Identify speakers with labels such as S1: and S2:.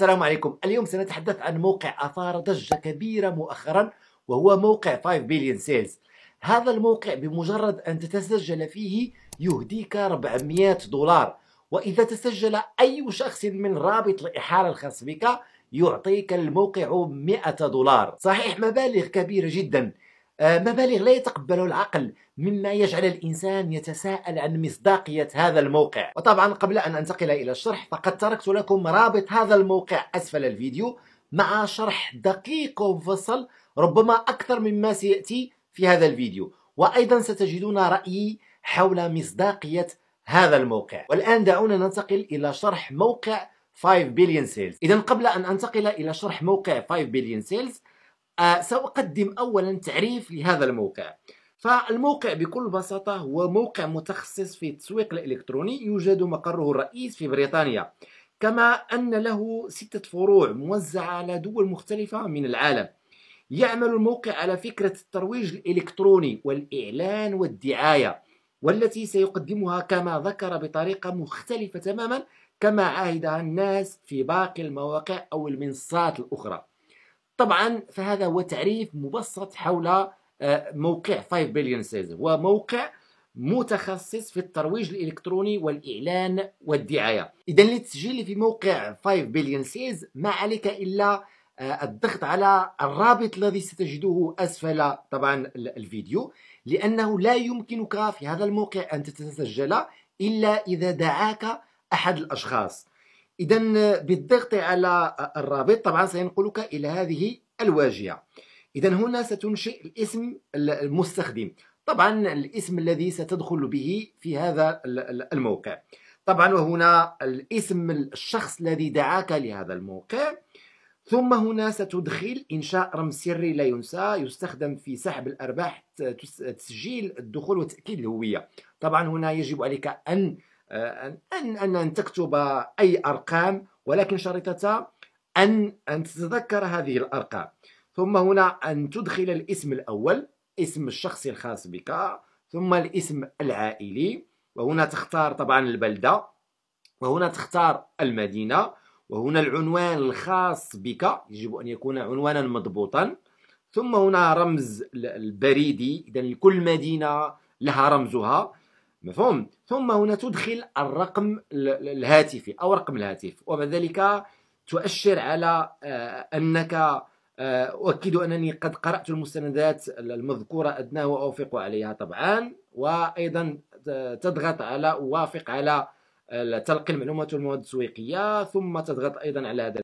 S1: السلام عليكم اليوم سنتحدث عن موقع أثار ضجة كبيرة مؤخرا وهو موقع 5 بليون سيلز هذا الموقع بمجرد أن تتسجل فيه يهديك 400 دولار وإذا تسجل أي شخص من رابط الإحالة الخاص بك يعطيك الموقع 100 دولار صحيح مبالغ كبيرة جدا آه، مبالغ لا يتقبلها العقل مما يجعل الإنسان يتساءل عن مصداقية هذا الموقع وطبعا قبل أن أنتقل إلى الشرح فقد تركت لكم رابط هذا الموقع أسفل الفيديو مع شرح دقيق ومفصل ربما أكثر مما سيأتي في هذا الفيديو وأيضا ستجدون رأيي حول مصداقية هذا الموقع والآن دعونا ننتقل إلى شرح موقع 5 بليون سيلز إذا قبل أن أنتقل إلى شرح موقع 5 بليون سيلز آه، سأقدم أولا تعريف لهذا الموقع فالموقع بكل بساطة هو موقع متخصص في التسويق الإلكتروني يوجد مقره الرئيس في بريطانيا كما أن له ستة فروع موزعة على دول مختلفة من العالم يعمل الموقع على فكرة الترويج الإلكتروني والإعلان والدعاية والتي سيقدمها كما ذكر بطريقة مختلفة تماما كما عاهدها الناس في باقي المواقع أو المنصات الأخرى طبعا فهذا هو تعريف مبسط حول آه، موقع 5 بليون سيلز هو موقع متخصص في الترويج الالكتروني والاعلان والدعايه اذا للتسجيل في موقع 5 بليون سيلز ما عليك الا آه، الضغط على الرابط الذي ستجده اسفل طبعا الفيديو لانه لا يمكنك في هذا الموقع ان تتسجل الا اذا دعاك احد الاشخاص إذا بالضغط على الرابط طبعا سينقلك إلى هذه الواجهة إذا هنا ستنشئ الاسم المستخدم طبعا الاسم الذي ستدخل به في هذا الموقع طبعا وهنا الاسم الشخص الذي دعاك لهذا الموقع ثم هنا ستدخل إنشاء رمز سري لا ينسى يستخدم في سحب الأرباح تسجيل الدخول وتأكيد الهوية طبعا هنا يجب عليك أن أن أن أن تكتب أي أرقام ولكن شريطتها أن أن تتذكر هذه الأرقام ثم هنا أن تدخل الاسم الأول اسم الشخص الخاص بك ثم الاسم العائلي وهنا تختار طبعا البلدة وهنا تختار المدينة وهنا العنوان الخاص بك يجب أن يكون عنوانا مضبوطا ثم هنا رمز البريدي إذا كل مدينة لها رمزها مفهوم ثم هنا تدخل الرقم الهاتفي أو رقم الهاتف وبعد ذلك تؤشر على آه، أنك آه، أؤكد أنني قد قرأت المستندات المذكورة أدناه وأوافق عليها طبعا وأيضا تضغط على أوافق على آه، تلقي المعلومات والمواد التسويقية ثم تضغط أيضا على هذا